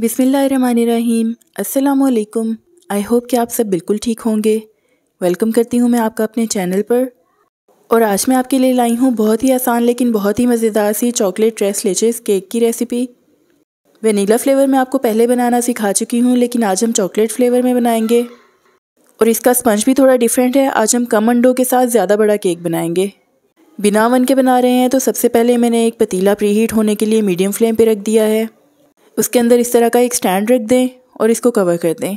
बिसमीम् अल्लाम I hope कि आप सब बिल्कुल ठीक होंगे वेलकम करती हूँ मैं आपका अपने चैनल पर और आज मैं आपके लिए लाई हूँ बहुत ही आसान लेकिन बहुत ही मज़ेदार सी चॉकलेट ट्रेस लेचेस केक की रेसिपी वनीला फ्लेवर में आपको पहले बनाना सिखा चुकी हूँ लेकिन आज हम चॉकलेट फ्लेवर में बनाएंगे और इसका स्पंज भी थोड़ा डिफरेंट है आज हम कम अंडों के साथ ज़्यादा बड़ा केक बनाएंगे बिना वन के बना रहे हैं तो सबसे पहले मैंने एक पतीला प्रीहीट होने के लिए मीडियम फ्लेम पर रख दिया है उसके अंदर इस तरह का एक स्टैंड रख दें और इसको कवर कर दें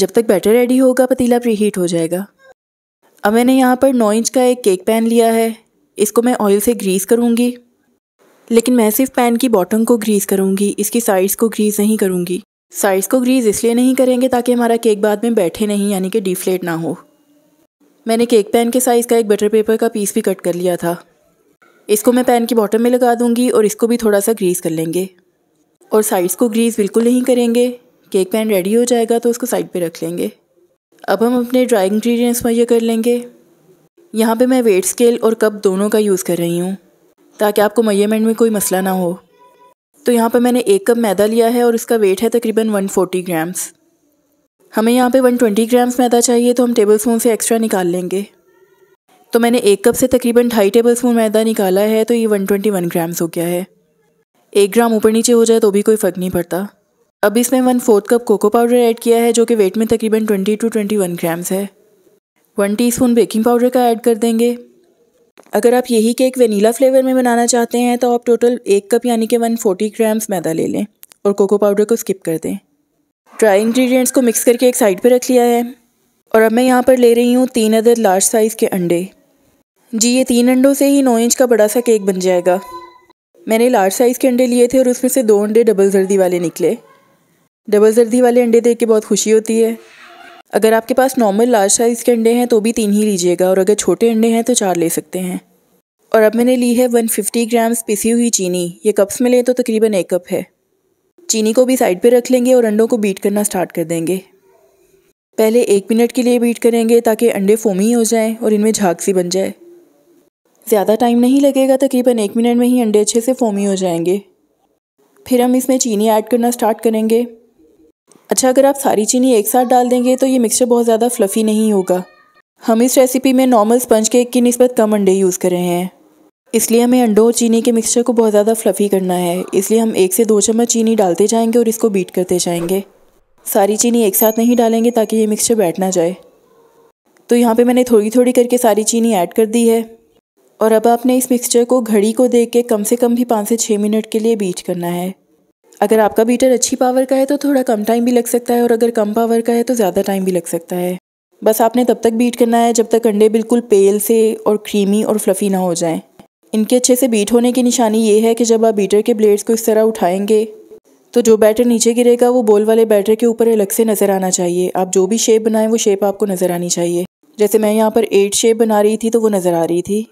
जब तक बैटर रेडी होगा पतीला प्री हीट हो जाएगा अब मैंने यहाँ पर नौ इंच का एक केक पैन लिया है इसको मैं ऑयल से ग्रीस करूँगी लेकिन मैं सिर्फ पैन की बॉटम को ग्रीस करूँगी इसकी साइड्स को ग्रीस नहीं करूँगी साइड्स को ग्रीस इसलिए नहीं करेंगे ताकि हमारा केक बाद में बैठे नहीं यानी कि डिफ्लेट ना हो मैंने केक पैन के साइज़ का एक बटर पेपर का पीस भी कट कर लिया था इसको मैं पैन की बॉटम में लगा दूंगी और इसको भी थोड़ा सा ग्रीस कर लेंगे और साइड्स को ग्रीस बिल्कुल नहीं करेंगे केक पैन रेडी हो जाएगा तो उसको साइड पे रख लेंगे अब हम अपने ड्राई इंग्रेडिएंट्स मुहैया कर लेंगे यहाँ पे मैं वेट स्केल और कप दोनों का यूज़ कर रही हूँ ताकि आपको मयरमेंट में कोई मसला ना हो तो यहाँ पे मैंने एक कप मैदा लिया है और उसका वेट है तकरीबन 140 ग्राम्स हमें यहाँ पे 120 ग्राम्स मैदा चाहिए तो हम टेबल स्पून से एक्स्ट्रा निकाल लेंगे तो मैंने एक कप से तकरीबन ढाई टेबल स्पून मैदा निकाला है तो ये वन वन ग्राम्स हो गया है एक ग्राम ऊपर नीचे हो जाए तो भी कोई फ़र्क नहीं पड़ता अब इसमें one fourth cup cocoa powder add किया है जो कि वेट में तकरीबन twenty two twenty one grams है वन टीस्पून बेकिंग पाउडर का ऐड कर देंगे अगर आप यही केक वनीला फ्लेवर में बनाना चाहते हैं तो आप टोटल एक कप यानी कि वन फोर्टी ग्राम्स मैदा ले लें और कोको पाउडर को स्किप कर दें ड्राई इन्ग्रीडियंट्स को मिक्स करके एक साइड पर रख लिया है और अब मैं यहाँ पर ले रही हूँ तीन अदर लार्ज साइज़ के अंडे जी ये तीन अंडों से ही नौ इंच का बड़ा सा केक बन जाएगा मैंने लार्ज साइज़ के अंडे लिए थे और उसमें से दो अंडे डबल जर्दी वाले निकले डबल जर्दी वाले अंडे देख के बहुत खुशी होती है अगर आपके पास नॉर्मल लार्ज साइज़ के अंडे हैं तो भी तीन ही लीजिएगा और अगर छोटे अंडे हैं तो चार ले सकते हैं और अब मैंने ली है 150 ग्राम्स पिसी हुई चीनी ये कप्स में लें तो तकरीबन एक कप है चीनी को भी साइड पर रख लेंगे और अंडों को बीट करना स्टार्ट कर देंगे पहले एक मिनट के लिए बीट करेंगे ताकि अंडे फोमी हो जाएँ और इनमें झाग सी बन जाए ज़्यादा टाइम नहीं लगेगा तो तकरीबन एक मिनट में ही अंडे अच्छे से फोमी हो जाएंगे फिर हम इसमें चीनी ऐड करना स्टार्ट करेंगे अच्छा अगर आप सारी चीनी एक साथ डाल देंगे तो ये मिक्सचर बहुत ज़्यादा फ्लफ़ी नहीं होगा हम इस रेसिपी में नॉर्मल स्पंज केक की नस्बत कम अंडे यूज़ कर रहे हैं इसलिए हमें अंडों और चीनी के मिक्सचर को बहुत ज़्यादा फ्लफ़ी करना है इसलिए हम एक से दो चम्मच चीनी डालते जाएंगे और इसको बीट करते जाएंगे सारी चीनी एक साथ नहीं डालेंगे ताकि ये मिक्सचर बैठ ना जाए तो यहाँ पे मैंने थोड़ी थोड़ी करके सारी चीनी ऐड कर दी है और अब आपने इस मिक्सचर को घड़ी को देख के कम से कम भी पाँच से छः मिनट के लिए बीट करना है अगर आपका बीटर अच्छी पावर का है तो थोड़ा कम टाइम भी लग सकता है और अगर कम पावर का है तो ज़्यादा टाइम भी लग सकता है बस आपने तब तक बीट करना है जब तक अंडे बिल्कुल पेल से और क्रीमी और फ्लफ़ी ना हो जाएं। इनके अच्छे से बीट होने की निशानी ये है कि जब आप बीटर के ब्लेड्स को इस तरह उठाएंगे तो जो बैटर नीचे गिरेगा वो बोल वाले बैटर के ऊपर अलग से नज़र आना चाहिए आप जो भी शेप बनाएं वो शेप आपको नज़र आनी चाहिए जैसे मैं यहाँ पर एट शेप बना रही थी तो वो नज़र आ रही थी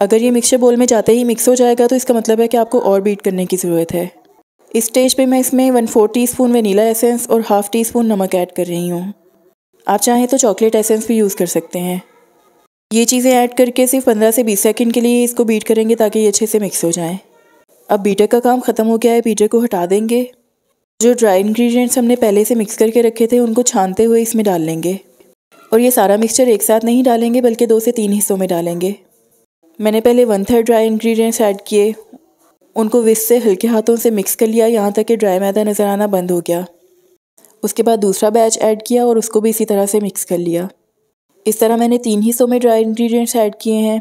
अगर ये मिक्सचर बोल में जाते ही मिक्स हो जाएगा तो इसका मतलब है कि आपको और बीट करने की ज़रूरत है इस स्टेज पे मैं इसमें one four teaspoon vanilla essence और हाफ़ टी स्पून नमक ऐड कर रही हूँ आप चाहें तो चॉकलेट एसेंस भी यूज़ कर सकते हैं ये चीज़ें ऐड करके सिर्फ पंद्रह से बीस सेकेंड के लिए इसको बीट करेंगे ताकि ये अच्छे से मिक्स हो जाएँ अब बीटर का काम ख़त्म हो गया है बीटर को हटा देंगे जो ड्राई इन्ग्रीडियंट्स हमने पहले से मिक्स करके रखे थे उनको छानते हुए इसमें डाल लेंगे और ये सारा मिक्सचर एक साथ नहीं डालेंगे बल्कि दो से तीन हिस्सों में डालेंगे मैंने पहले one third dry ingredients add किए उनको विस से हल्के हाथों से मिक्स कर लिया यहाँ तक कि ड्राई मैदा नज़र आना बंद हो गया उसके बाद दूसरा बैच ऐड किया और उसको भी इसी तरह से मिक्स कर लिया इस तरह मैंने तीन हिस्सों में ड्राई इंग्रेडिएंट्स ऐड किए हैं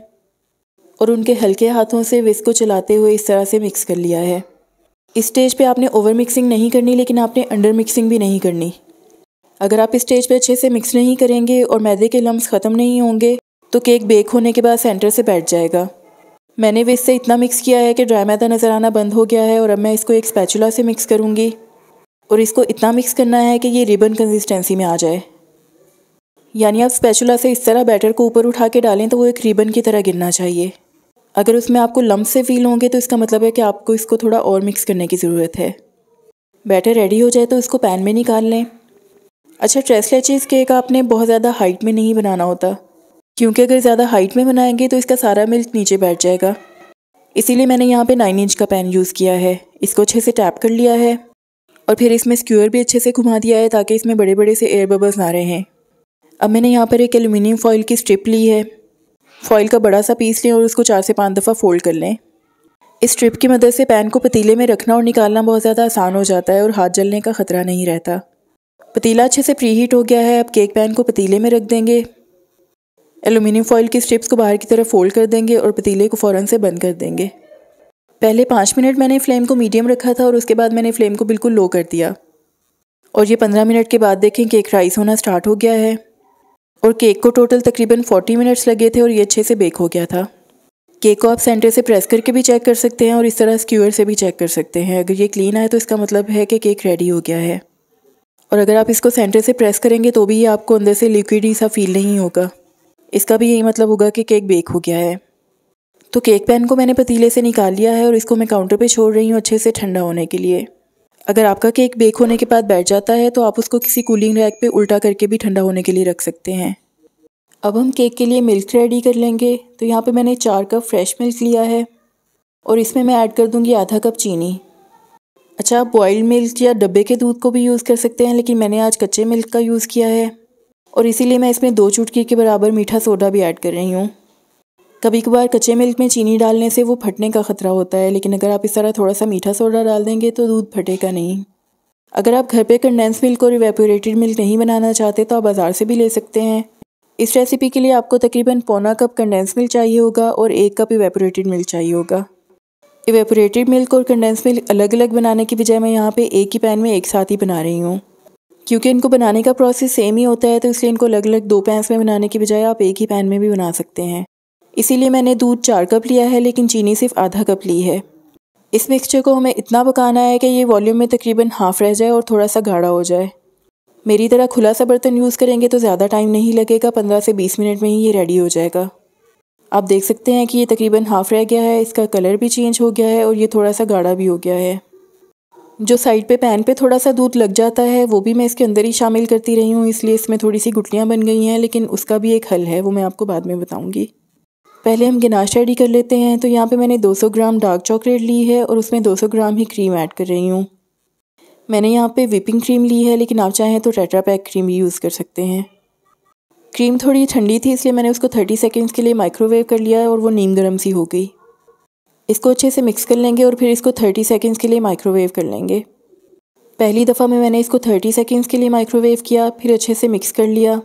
और उनके हल्के हाथों से विस को चलाते हुए इस तरह से मिक्स कर लिया है इस स्टेज पे आपने ओवर मिक्सिंग नहीं करनी लेकिन आपने अंडर मिक्सिंग भी नहीं करनी अगर आप इस स्टेज पे अच्छे से मिक्स नहीं करेंगे और मैदे के लम्ब ख़त्म नहीं होंगे तो केक बेक होने के बाद सेंटर से बैठ जाएगा मैंने वे इससे इतना मिक्स किया है कि ड्राई मैदा नज़र आना बंद हो गया है और अब मैं इसको एक स्पैचुला से मिक्स करूँगी और इसको इतना मिक्स करना है कि ये रिबन कंसिस्टेंसी में आ जाए यानी आप स्पैचुला से इस तरह बैटर को ऊपर उठा के डालें तो वो एक रिबन की तरह गिरना चाहिए अगर उसमें आपको लम्ब से फील होंगे तो इसका मतलब है कि आपको इसको थोड़ा और मिक्स करने की ज़रूरत है बैटर रेडी हो जाए तो इसको पैन में निकाल लें अच्छा ट्रेसलेट चीज़ केक आपने बहुत ज़्यादा हाइट में नहीं बनाना होता क्योंकि अगर ज़्यादा हाइट में बनाएंगे तो इसका सारा मिल्क नीचे बैठ जाएगा इसीलिए मैंने यहाँ पे नाइन इंच का पैन यूज़ किया है इसको अच्छे से टैप कर लिया है और फिर इसमें स्क्यूअर भी अच्छे से घुमा दिया है ताकि इसमें बड़े बड़े से एयर बबल्स ना रहें अब मैंने यहाँ पर एक एलुमिनियम फॉइल की स्ट्रिप ली है फॉइल का बड़ा सा पीस लें और उसको चार से पाँच दफ़ा फोल्ड कर लें इस स्ट्रिप की मदद से पैन को पतीले में रखना और निकालना बहुत ज़्यादा आसान हो जाता है और हाथ जलने का ख़तरा नहीं रहता पतीला अच्छे से प्रीहीट हीट हो गया है अब केक पैन को पतीले में रख देंगे एलुमिनियम फॉइल की स्ट्रिप्स को बाहर की तरफ फोल्ड कर देंगे और पतीले को फ़ौरन से बंद कर देंगे पहले पाँच मिनट मैंने फ्लेम को मीडियम रखा था और उसके बाद मैंने फ्लेम को बिल्कुल लो कर दिया और ये पंद्रह मिनट के बाद देखें केक राइस होना स्टार्ट हो गया है और केक को टोटल तकरीबन फोर्टी मिनट्स लगे थे और ये अच्छे से बेक हो गया था केक को आप सेंटर से प्रेस करके भी चेक कर सकते हैं और इस तरह स्क्यूअर से भी चेक कर सकते हैं अगर ये क्लीन आए तो इसका मतलब है कि केक रेडी हो गया है और अगर आप इसको सेंटर से प्रेस करेंगे तो भी ये आपको अंदर से लिक्विड ही सा फील नहीं होगा इसका भी यही मतलब होगा कि केक बेक हो गया है तो केक पैन को मैंने पतीले से निकाल लिया है और इसको मैं काउंटर पे छोड़ रही हूँ अच्छे से ठंडा होने के लिए अगर आपका केक बेक होने के बाद बैठ जाता है तो आप उसको किसी कूलिंग रैक पे उल्टा करके भी ठंडा होने के लिए रख सकते हैं अब हम केक के लिए मिल्क रेडी कर लेंगे तो यहाँ पर मैंने चार कप फ्रेश मिल्क लिया है और इसमें मैं ऐड कर दूँगी आधा कप चीनी अच्छा आप बॉयल्ड मिल्क या डब्बे के दूध को भी यूज़ कर सकते हैं लेकिन मैंने आज कच्चे मिल्क का यूज़ किया है और इसीलिए मैं इसमें दो चुटकी के बराबर मीठा सोडा भी ऐड कर रही हूँ कभी कभार कच्चे मिल्क में चीनी डालने से वो फटने का ख़तरा होता है लेकिन अगर आप इस तरह थोड़ा सा मीठा सोडा डाल देंगे तो दूध फटेगा नहीं अगर आप घर पे कंडेंस मिल्क और इवेपोरेटेड मिल्क नहीं बनाना चाहते तो आप बाज़ार से भी ले सकते हैं इस रेसिपी के लिए आपको तकरीबन पौना कप कंडेंस मिल्क चाहिए होगा और एक कप इवेपोरेटेड मिल्क चाहिए होगा इवेपोरेटेड मिल्क और कंडेंस मिल्क अलग अलग बनाने की बजाय मैं यहाँ पे एक ही पैन में एक साथ ही बना रही हूँ क्योंकि इनको बनाने का प्रोसेस सेम ही होता है तो इसलिए इनको अलग अलग दो पैंस में बनाने के बजाय आप एक ही पैन में भी बना सकते हैं इसीलिए मैंने दूध चार कप लिया है लेकिन चीनी सिर्फ आधा कप ली है इस मिक्सचर को हमें इतना पकाना है कि ये वॉल्यूम में तकरीबन हाफ रह जाए और थोड़ा सा गाढ़ा हो जाए मेरी तरह खुला सा बर्तन यूज़ करेंगे तो ज़्यादा टाइम नहीं लगेगा पंद्रह से बीस मिनट में ही ये रेडी हो जाएगा आप देख सकते हैं कि ये तकरीबन हाफ रह गया है इसका कलर भी चेंज हो गया है और ये थोड़ा सा गाढ़ा भी हो गया है जो साइड पे पैन पे थोड़ा सा दूध लग जाता है वो भी मैं इसके अंदर ही शामिल करती रही हूँ इसलिए इसमें थोड़ी सी गुटलियाँ बन गई हैं लेकिन उसका भी एक हल है वो मैं आपको बाद में बताऊँगी पहले हम गनाश रेडी कर लेते हैं तो यहाँ पे मैंने 200 ग्राम डार्क चॉकलेट ली है और उसमें 200 ग्राम ही क्रीम ऐड कर रही हूँ मैंने यहाँ पे विपिंग क्रीम ली है लेकिन आप चाहें तो टेट्रा पैक क्रीम भी यूज़ कर सकते हैं क्रीम थोड़ी ठंडी थी इसलिए मैंने उसको 30 सेकेंड्स के लिए माइक्रोवेव कर लिया और वो नीम गर्म सी हो गई इसको अच्छे से मिक्स कर लेंगे और फिर इसको 30 सेकेंड्स के लिए माइक्रोवेव कर लेंगे पहली दफ़ा में मैंने इसको 30 सेकेंड्स के लिए माइक्रोवेव किया फिर अच्छे से मिक्स कर लिया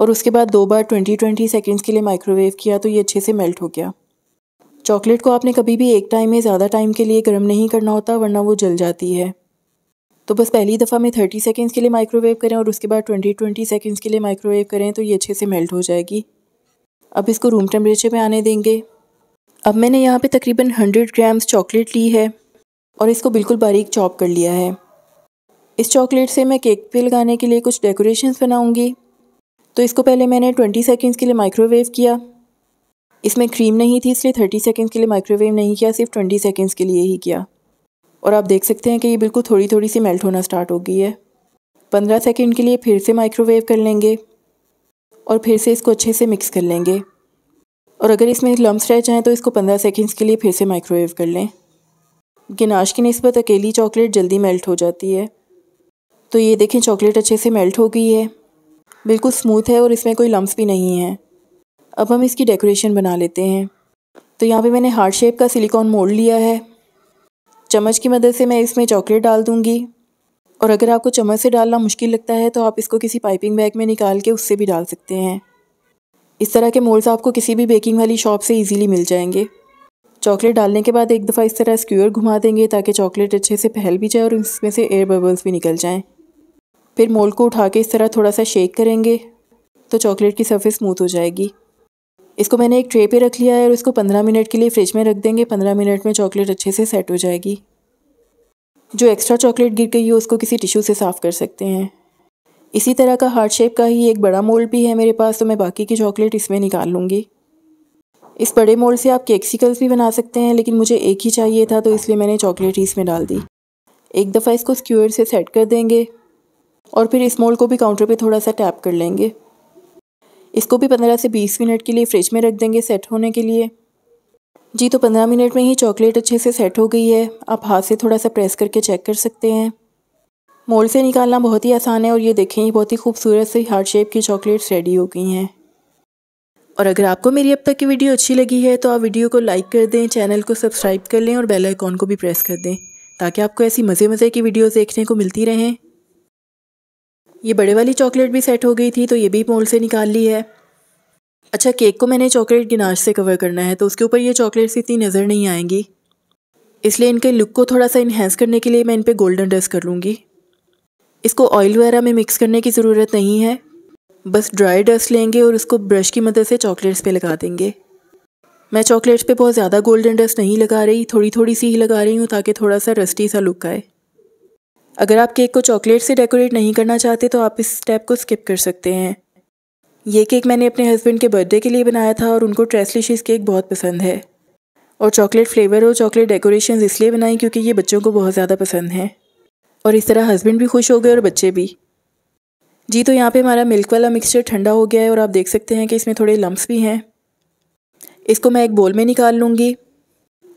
और उसके बाद दो बार 20 20 सेकेंड्स के लिए माइक्रोवेव किया तो ये अच्छे से मेल्ट हो गया चॉकलेट को आपने कभी भी एक टाइम में ज़्यादा टाइम के लिए गर्म नहीं करना होता वरना वो जल जाती है तो बस पहली दफ़ा में थर्टी सेकेंड्स के लिए माइक्रोवेव करें और उसके बाद ट्वेंटी ट्वेंटी सेकेंड्स के लिए माइक्रोवेव करें तो ये अच्छे से मेल्ट हो जाएगी अब इसको रूम टेम्परेचर में आने देंगे अब मैंने यहाँ पे तकरीबन 100 ग्राम्स चॉकलेट ली है और इसको बिल्कुल बारीक चॉप कर लिया है इस चॉकलेट से मैं केक पे लगाने के लिए कुछ डेकोरेशंस बनाऊंगी तो इसको पहले मैंने 20 सेकंड्स के लिए माइक्रोवेव किया इसमें क्रीम नहीं थी इसलिए 30 सेकंड्स के लिए माइक्रोवेव नहीं किया सिर्फ 20 सेकंड्स के लिए ही किया और आप देख सकते हैं कि ये बिल्कुल थोड़ी थोड़ी सी मेल्ट होना स्टार्ट हो गई है पंद्रह सेकेंड के लिए फिर से माइक्रोवेव कर लेंगे और फिर से इसको अच्छे से मिक्स कर लेंगे और अगर इसमें लम्स रह जाएँ तो इसको पंद्रह सेकेंड्स के लिए फिर से माइक्रोवेव कर लें गिनाश की नस्बत अकेली चॉकलेट जल्दी मेल्ट हो जाती है तो ये देखें चॉकलेट अच्छे से मेल्ट हो गई है बिल्कुल स्मूथ है और इसमें कोई लम्स भी नहीं है अब हम इसकी डेकोरेशन बना लेते हैं तो यहाँ पे मैंने हार्ट शेप का सिलिकॉन मोल्ड लिया है चम्मच की मदद से मैं इसमें चॉकलेट डाल दूँगी और अगर आपको चम्मच से डालना मुश्किल लगता है तो आप इसको किसी पाइपिंग बैग में निकाल के उससे भी डाल सकते हैं इस तरह के मोल्स आपको किसी भी बेकिंग वाली शॉप से ईजीली मिल जाएंगे चॉकलेट डालने के बाद एक दफ़ा इस तरह स्क्यूअर घुमा देंगे ताकि चॉकलेट अच्छे से फैल भी जाए और इसमें से एयर बबल्स भी निकल जाएँ फिर मोल को उठा के इस तरह थोड़ा सा शेक करेंगे तो चॉकलेट की सरफेस स्मूथ हो जाएगी इसको मैंने एक ट्रे पे रख लिया है और इसको पंद्रह मिनट के लिए फ्रिज में रख देंगे पंद्रह मिनट में चॉकलेट अच्छे से सेट हो जाएगी जो एक्स्ट्रा चॉकलेट गिर गई है उसको किसी टिश्यू से साफ़ कर सकते हैं इसी तरह का हार्ट शेप का ही एक बड़ा मोल्ड भी है मेरे पास तो मैं बाकी की चॉकलेट इसमें निकाल लूँगी इस बड़े मोल्ड से आप केक्सिकल्स भी बना सकते हैं लेकिन मुझे एक ही चाहिए था तो इसलिए मैंने चॉकलेट ही इसमें डाल दी एक दफ़ा इसको स्क्यूअर से सेट कर देंगे और फिर इस मोल्ड को भी काउंटर पे थोड़ा सा टैप कर लेंगे इसको भी पंद्रह से बीस मिनट के लिए फ्रिज में रख देंगे सेट होने के लिए जी तो पंद्रह मिनट में ही चॉकलेट अच्छे से सेट हो गई है आप हाथ से थोड़ा सा प्रेस करके चेक कर सकते हैं मोल्ड से निकालना बहुत ही आसान है और ये देखें ये बहुत ही खूबसूरत सी हार्ट शेप की चॉकलेट्स रेडी हो गई हैं और अगर आपको मेरी अब तक की वीडियो अच्छी लगी है तो आप वीडियो को लाइक कर दें चैनल को सब्सक्राइब कर लें और बेल आइकॉन को भी प्रेस कर दें ताकि आपको ऐसी मज़े मज़े की वीडियोस देखने को मिलती रहें ये बड़े वाली चॉकलेट भी सेट हो गई थी तो ये भी मोल से निकाल ली है अच्छा केक को मैंने चॉकलेट गिनाश से कवर करना है तो उसके ऊपर ये चॉकलेट्स इतनी नज़र नहीं आएंगी इसलिए इनके लुक को थोड़ा सा इन्हेंस करने के लिए मैं इन पर गोल्डन डस्ट कर लूँगी इसको ऑयल वगैरह में मिक्स करने की ज़रूरत नहीं है बस ड्राई डस्ट लेंगे और उसको ब्रश की मदद से चॉकलेट्स पे लगा देंगे मैं चॉकलेट्स पे बहुत ज़्यादा गोल्डन डस्ट नहीं लगा रही थोड़ी थोड़ी सी ही लगा रही हूँ ताकि थोड़ा सा रस्टी सा लुक आए अगर आप केक को चॉकलेट से डेकोरेट नहीं करना चाहते तो आप इस स्टेप को स्किप कर सकते हैं ये केक मैंने अपने हस्बैंड के बर्थडे के लिए बनाया था और उनको ट्रेसलिशिस केक बहुत पसंद है और चॉकलेट फ्लेवर और चॉकलेट डेकोरेशन इसलिए बनाई क्योंकि ये बच्चों को बहुत ज़्यादा पसंद है और इस तरह हस्बैंड भी खुश हो गए और बच्चे भी जी तो यहाँ पे हमारा मिल्क वाला मिक्सचर ठंडा हो गया है और आप देख सकते हैं कि इसमें थोड़े लम्ब्स भी हैं इसको मैं एक बोल में निकाल लूँगी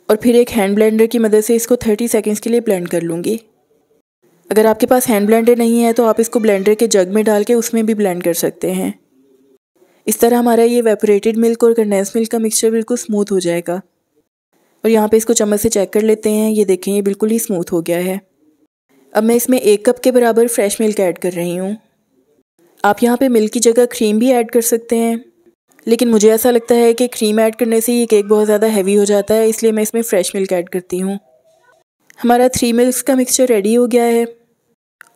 और फिर एक हैंड ब्लेंडर की मदद से इसको 30 सेकेंड्स के लिए ब्लेंड कर लूँगी अगर आपके पास हैंड ब्लेंडर नहीं है तो आप इसको ब्लेंडर के जग में डाल के उसमें भी ब्लेंड कर सकते हैं इस तरह हमारा ये वेपोरेटेड मिल्क और कंडेंस मिल्क का मिक्सचर बिल्कुल स्मूथ हो जाएगा और यहाँ पे इसको चम्मच से चेक कर लेते हैं ये देखें ये बिल्कुल ही स्मूथ हो गया है अब मैं इसमें एक कप के बराबर फ्रेश मिल्क ऐड कर रही हूँ आप यहाँ पे मिल्क की जगह क्रीम भी ऐड कर सकते हैं लेकिन मुझे ऐसा लगता है कि क्रीम ऐड करने से ये केक बहुत ज़्यादा हैवी हो जाता है इसलिए मैं इसमें फ़्रेश मिल्क ऐड करती हूँ हमारा थ्री मिल्क का मिक्सचर रेडी हो गया है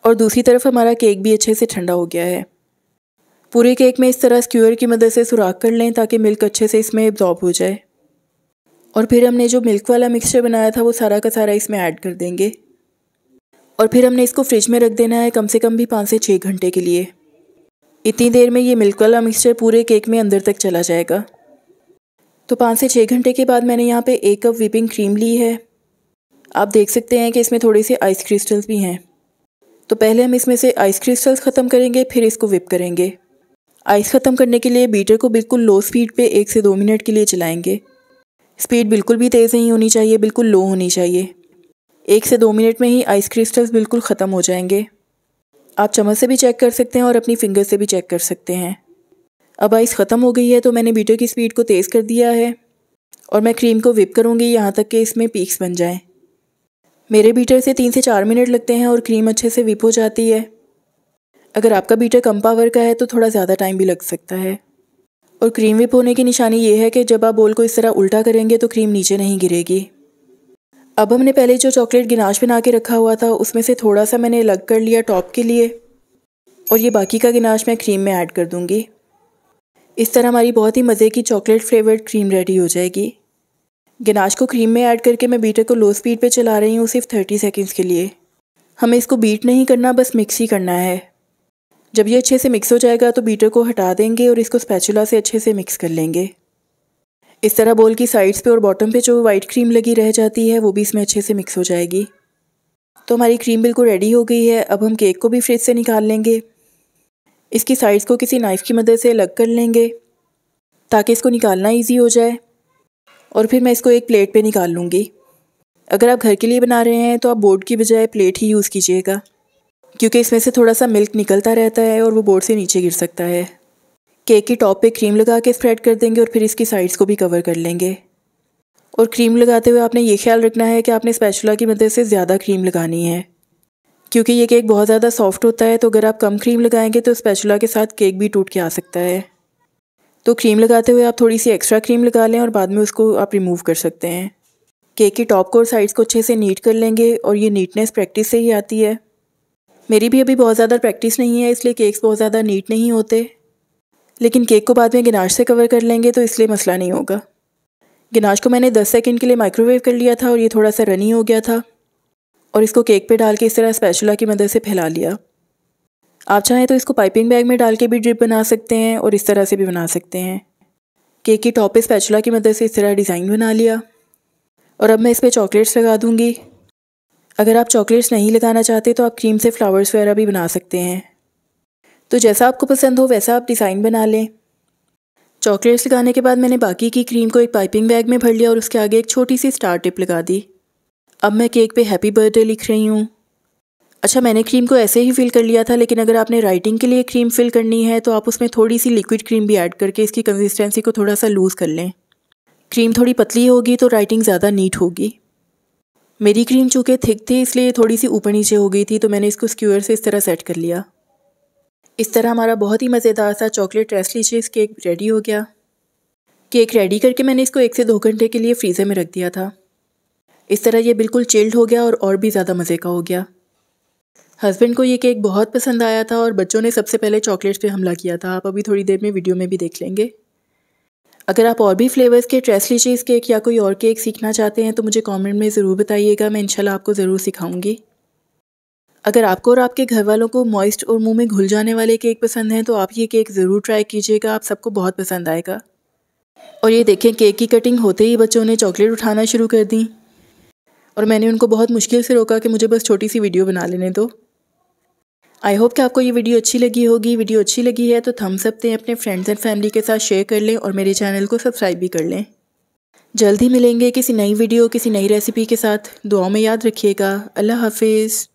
और दूसरी तरफ हमारा केक भी अच्छे से ठंडा हो गया है पूरे केक में इस तरह स्क्यूअर की मदद से सुराख कर लें ताकि मिल्क अच्छे से इसमें एब्जॉर्ब हो जाए और फिर हमने जो मिल्क वाला मिक्सचर बनाया था वो सारा का सारा इसमें ऐड कर देंगे और फिर हमने इसको फ्रिज में रख देना है कम से कम भी पाँच से छः घंटे के लिए इतनी देर में ये मिल्क वाला मिक्सचर पूरे केक में अंदर तक चला जाएगा तो पाँच से छः घंटे के बाद मैंने यहाँ पे एक कप विपिंग क्रीम ली है आप देख सकते हैं कि इसमें थोड़े से आइस क्रिस्टल्स भी हैं तो पहले हम इसमें से आइस क्रिस्टल्स ख़त्म करेंगे फिर इसको विप करेंगे आइस ख़त्म करने के लिए बीटर को बिल्कुल लो स्पीड पर एक से दो मिनट के लिए चलाएँगे स्पीड बिल्कुल भी तेज़ नहीं होनी चाहिए बिल्कुल लो होनी चाहिए एक से दो मिनट में ही आइस क्रिस्टल्स बिल्कुल ख़त्म हो जाएंगे आप चम्मच से भी चेक कर सकते हैं और अपनी फिंगर से भी चेक कर सकते हैं अब आइस ख़त्म हो गई है तो मैंने बीटर की स्पीड को तेज़ कर दिया है और मैं क्रीम को विप करूँगी यहाँ तक कि इसमें पीक्स बन जाएँ मेरे बीटर से तीन से चार मिनट लगते हैं और क्रीम अच्छे से विप हो जाती है अगर आपका बीटर कम पावर का है तो थोड़ा ज़्यादा टाइम भी लग सकता है और क्रीम विप होने की निशानी ये है कि जब आप बोल को इस तरह उल्टा करेंगे तो क्रीम नीचे नहीं गिरेगी अब हमने पहले जो चॉकलेट गिनाश बना के रखा हुआ था उसमें से थोड़ा सा मैंने अलग कर लिया टॉप के लिए और ये बाकी का गिनाश मैं क्रीम में ऐड कर दूँगी इस तरह हमारी बहुत ही मज़े की चॉकलेट फ्लेवर्ड क्रीम रेडी हो जाएगी गिनाश को क्रीम में ऐड करके मैं बीटर को लो स्पीड पे चला रही हूँ सिर्फ थर्टी सेकेंड्स के लिए हमें इसको बीट नहीं करना बस मिक्स ही करना है जब ये अच्छे से मिक्स हो जाएगा तो बीटर को हटा देंगे और इसको स्पैचुला से अच्छे से मिक्स कर लेंगे इस तरह बोल की साइड्स पे और बॉटम पे जो वाइट क्रीम लगी रह जाती है वो भी इसमें अच्छे से मिक्स हो जाएगी तो हमारी क्रीम बिल्कुल रेडी हो गई है अब हम केक को भी फ्रिज से निकाल लेंगे इसकी साइड्स को किसी नाइफ़ की मदद से अलग कर लेंगे ताकि इसको निकालना ईजी हो जाए और फिर मैं इसको एक प्लेट पर निकाल लूँगी अगर आप घर के लिए बना रहे हैं तो आप बोर्ड की बजाय प्लेट ही यूज़ कीजिएगा क्योंकि इसमें से थोड़ा सा मिल्क निकलता रहता है और वो बोर्ड से नीचे गिर सकता है केक की टॉप पे क्रीम लगा के स्प्रेड कर देंगे और फिर इसकी साइड्स को भी कवर कर लेंगे और क्रीम लगाते हुए आपने ये ख्याल रखना है कि आपने स्पैचुला की मदद मतलब से ज़्यादा क्रीम लगानी है क्योंकि ये केक बहुत ज़्यादा सॉफ्ट होता है तो अगर आप कम क्रीम लगाएंगे तो स्पैचुला के साथ केक भी टूट के आ सकता है तो क्रीम लगाते हुए आप थोड़ी सी एक्स्ट्रा क्रीम लगा लें और बाद में उसको आप रिमूव कर सकते हैं केक की टॉप को और साइड्स को अच्छे से नीट कर लेंगे और ये नीटनेस प्रैक्टिस से ही आती है मेरी भी अभी बहुत ज़्यादा प्रैक्टिस नहीं है इसलिए केक्स बहुत ज़्यादा नीट नहीं होते लेकिन केक को बाद में गिनाश से कवर कर लेंगे तो इसलिए मसला नहीं होगा गिनाश को मैंने 10 सेकंड के लिए माइक्रोवेव कर लिया था और ये थोड़ा सा रनी हो गया था और इसको केक पे डाल के इस तरह स्पैचुला की मदद से फैला लिया आप चाहें तो इसको पाइपिंग बैग में डाल के भी ड्रिप बना सकते हैं और इस तरह से भी बना सकते हैं केक की टॉप पे स्पैचुला की मदद से इस तरह डिज़ाइन बना लिया और अब मैं इस पर चॉकलेट्स लगा दूँगी अगर आप चॉकलेट्स नहीं लगाना चाहते तो आप क्रीम से फ्लावर्स वगैरह भी बना सकते हैं तो जैसा आपको पसंद हो वैसा आप डिज़ाइन बना लें चॉकलेट्स लगाने के बाद मैंने बाकी की क्रीम को एक पाइपिंग बैग में भर लिया और उसके आगे एक छोटी सी स्टार टिप लगा दी अब मैं केक पे हैप्पी बर्थडे लिख रही हूँ अच्छा मैंने क्रीम को ऐसे ही फिल कर लिया था लेकिन अगर आपने राइटिंग के लिए क्रीम फिल करनी है तो आप उसमें थोड़ी सी लिक्विड क्रीम भी ऐड करके इसकी कंसिस्टेंसी को थोड़ा सा लूज़ कर लें क्रीम थोड़ी पतली होगी तो राइटिंग ज़्यादा नीट होगी मेरी क्रीम चूँकि थिक थी इसलिए थोड़ी सी ऊपर नीचे हो गई थी तो मैंने इसको स्क्यूअर से इस तरह सेट कर लिया इस तरह हमारा बहुत ही मज़ेदार सा चॉकलेट रेस्ली चीज़ केक रेडी हो गया केक रेडी करके मैंने इसको एक से दो घंटे के लिए फ्रीज़र में रख दिया था इस तरह ये बिल्कुल चिल्ड हो गया और और भी ज़्यादा मज़े का हो गया हस्बैंड को ये केक बहुत पसंद आया था और बच्चों ने सबसे पहले चॉकलेट्स पे हमला किया था आप अभी थोड़ी देर में वीडियो में भी देख लेंगे अगर आप और भी फ्लेवर्स के ट्रेसली चीज़ केक या कोई और केक सीखना चाहते हैं तो मुझे कॉमेंट में ज़रूर बताइएगा मैं इनशाला आपको ज़रूर सिखाऊँगी अगर आपको और आपके घर वालों को मॉइस्ट और मुंह में घुल जाने वाले केक पसंद हैं तो आप ये केक ज़रूर ट्राई कीजिएगा आप सबको बहुत पसंद आएगा और ये देखें केक की कटिंग होते ही बच्चों ने चॉकलेट उठाना शुरू कर दी और मैंने उनको बहुत मुश्किल से रोका कि मुझे बस छोटी सी वीडियो बना लेने दो आई होप कि आपको ये वीडियो अच्छी लगी होगी वीडियो अच्छी लगी है तो थम्स अप दें अपने फ्रेंड्स एंड फैमिली के साथ शेयर कर लें और मेरे चैनल को सब्सक्राइब भी कर लें जल्द ही मिलेंगे किसी नई वीडियो किसी नई रेसिपी के साथ दुआ में याद रखिएगा अल्लाह हाफिज़